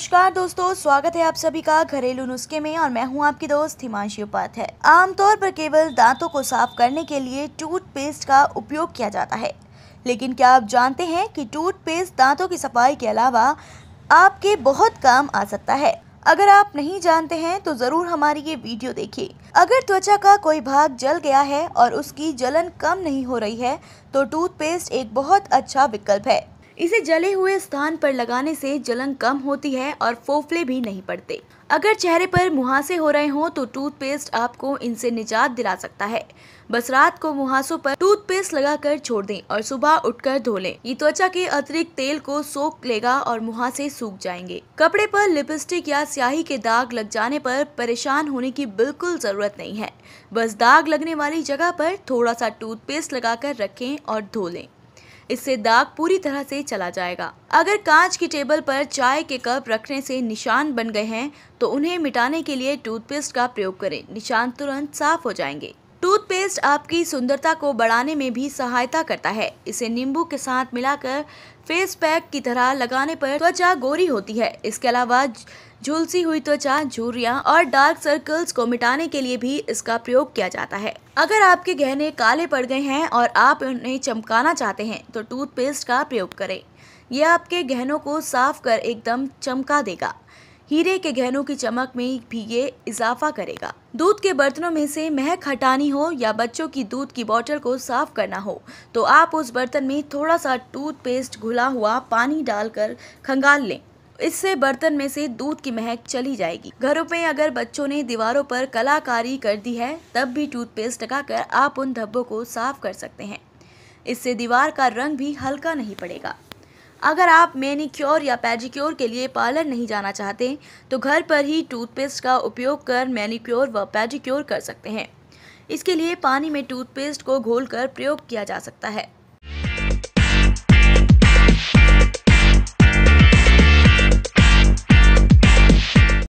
नमस्कार दोस्तों स्वागत है आप सभी का घरेलू नुस्खे में और मैं हूं आपकी दोस्त हिमांशी उपाध्याय आमतौर पर केवल दांतों को साफ करने के लिए टूथपेस्ट का उपयोग किया जाता है लेकिन क्या आप जानते हैं कि टूथपेस्ट दांतों की सफाई के अलावा आपके बहुत काम आ सकता है अगर आप नहीं जानते हैं तो ज़रूर हमारी ये वीडियो देखिए अगर त्वचा का कोई भाग जल गया है और उसकी जलन कम नहीं हो रही है तो टूथपेस्ट एक बहुत अच्छा विकल्प है इसे जले हुए स्थान पर लगाने से जलन कम होती है और फोफले भी नहीं पड़ते अगर चेहरे पर मुहासे हो रहे हों तो टूथपेस्ट आपको इनसे निजात दिला सकता है बस रात को मुहासों पर टूथपेस्ट लगाकर छोड़ दें और सुबह उठकर धो लें ये त्वचा के अतिरिक्त तेल को सोख लेगा और मुहासे सूख जाएंगे कपड़े पर लिपस्टिक या स्याही के दाग लग जाने पर परेशान होने की बिल्कुल जरूरत नहीं है बस दाग लगने वाली जगह पर थोड़ा सा टूथपेस्ट लगाकर रखें और धो लें इससे दाग पूरी तरह से चला जाएगा अगर कांच की टेबल पर चाय के कप रखने से निशान बन गए हैं तो उन्हें मिटाने के लिए टूथपेस्ट का प्रयोग करें निशान तुरंत साफ हो जाएंगे टूथपेस्ट आपकी सुंदरता को बढ़ाने में भी सहायता करता है इसे नींबू के साथ मिलाकर फेस पैक की तरह लगाने पर त्वचा गोरी होती है इसके अलावा झुलसी हुई त्वचा झूरिया और डार्क सर्कल्स को मिटाने के लिए भी इसका प्रयोग किया जाता है अगर आपके गहने काले पड़ गए हैं और आप उन्हें चमकाना चाहते हैं तो टूथपेस्ट का प्रयोग करें यह आपके गहनों को साफ कर एकदम चमका देगा हीरे के गहनों की चमक में भी ये इजाफा करेगा दूध के बर्तनों में से महक हटानी हो या बच्चों की दूध की बोतल को साफ करना हो तो आप उस बर्तन में थोड़ा सा टूथपेस्ट घुला हुआ पानी डालकर खंगाल लें इससे बर्तन में से दूध की महक चली जाएगी घरों में अगर बच्चों ने दीवारों पर कलाकारी कर दी है तब भी टूथपेस्ट लगाकर आप उन धब्बों को साफ कर सकते हैं इससे दीवार का रंग भी हल्का नहीं पड़ेगा अगर आप मैनिक्योर या पेडिक्योर के लिए पार्लर नहीं जाना चाहते तो घर पर ही टूथपेस्ट का उपयोग कर मैनिक्योर व पेडिक्योर कर सकते हैं इसके लिए पानी में टूथपेस्ट को घोलकर प्रयोग किया जा सकता है